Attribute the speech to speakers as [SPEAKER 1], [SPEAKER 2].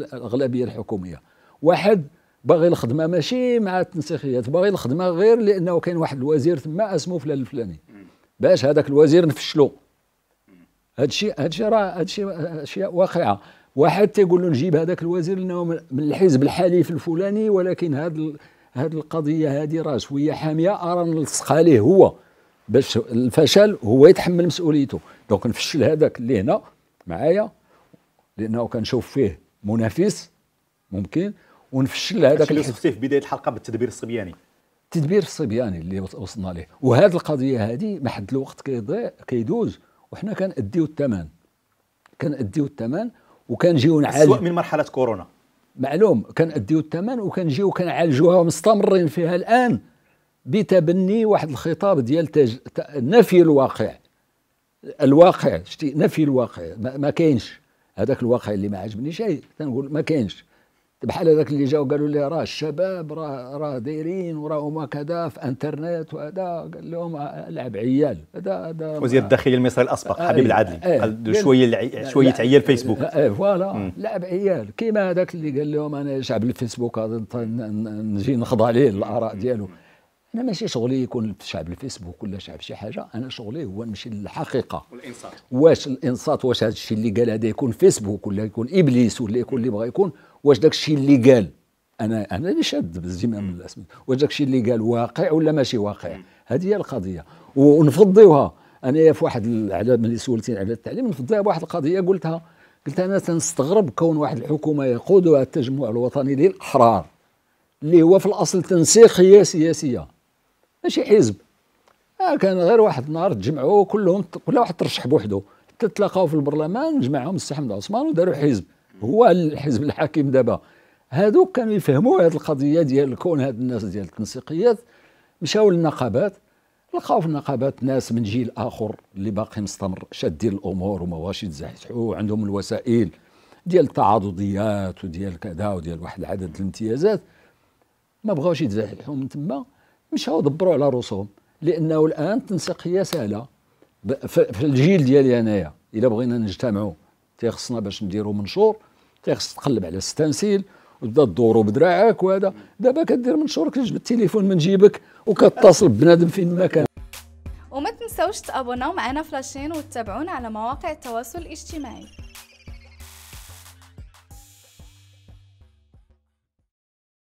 [SPEAKER 1] الاغلبيه الحكوميه واحد باغي الخدمه ماشي مع التنسيقيات باغي الخدمه غير لانه كاين واحد الوزير تما اسمه فلان الفلاني باش هذاك الوزير نفشلو هادشي هادشي راه هادشي اشياء واقعه واحد تيقول له نجيب هذاك الوزير لانه من الحزب الحليف الفلاني ولكن هاد هاد القضيه هادي راه شويه حاميه ارى نلصقها ليه هو باش الفشل هو يتحمل مسؤوليته دونك نفشل هذاك اللي هنا معايا لانه كنشوف فيه منافس ممكن ونفشل هذاك اللي وصفتيه في بدايه الحلقه بالتدبير الصبياني التدبير الصبياني اللي وصلنا ليه وهذه القضيه هذه ما حد الوقت كيضيع كيدوز وحنا كنديو الثمن كنديو الثمن وكنجيو نعالجو من مرحله كورونا معلوم كنديو الثمن وكنجيو كنعالجوها ومستمرين فيها الان بتبني واحد الخطاب ديال تج... نفي الواقع الواقع شتي نفي الواقع ما, ما كاينش هذاك الواقع اللي ما عجبنيش شيء تنقول ما كاينش بحال هذاك اللي جاو قالوا لي راه الشباب راه راه دايرين هما كذا في انترنت وهذا قال لهم لعب عيال هذا هذا وزير الداخليه المصري الاسبق آه حبيب إيه، العدلي آه قال شويه شويه عيال فيسبوك اه, آه، فوالا لعب عيال كيما هذاك اللي قال لهم انا شعب الفيسبوك نجي نخضع ليه الاراء ديالو انا ماشي شغلي يكون شعب الفيسبوك ولا شعب شي حاجه انا شغلي هو نمشي للحقيقه والانصات واش الانصات واش هذا الشيء اللي قال هذا يكون فيسبوك ولا يكون ابليس ولا يكون اللي بغى يكون واش داك الشيء اللي قال انا انا اللي شاد بالزمام من الاسماء واش داك الشيء اللي قال واقع ولا ماشي واقع هذه هي القضيه ونفضيوها انا في واحد على ملي سولتني على التعليم نفضيها بواحد القضيه قلتها قلت انا تنستغرب كون واحد الحكومه يقودها التجمع الوطني للاحرار اللي هو في الاصل تنسيق سياسيه ماشي حزب آه كان غير واحد النهار تجمعوا كلهم كل واحد ترشح بوحده تلاقاو في البرلمان جمعهم السي حمد عثمان وداروا حزب هو الحزب الحاكم دابا هذوك كانوا يفهموا هذه القضيه ديال كون هاد الناس ديال التنسيقيات مشاو للنقابات لقاو في النقابات ناس من جيل اخر اللي باقي مستمر شادين الامور وما واش يتزحزحوا وعندهم الوسائل ديال التعاضديات وديال كذا وديال واحد العدد الامتيازات ما بغاوش يتزحزحوا من تما مشاو دبروا على رؤوسهم لانه الان التنسيقيه سهله في الجيل ديالي انايا الا بغينا نجتمعوا تيخصنا باش نديروا منشور تيخص تقلب على ستانسيل وتبدا تدورو بدراعك وهذا دابا كدير منشورك جبد التليفون من جيبك وكتصل بنادم فين ما كان وما تنساوش تابوناو معنا في لاشين وتتابعونا على مواقع التواصل الاجتماعي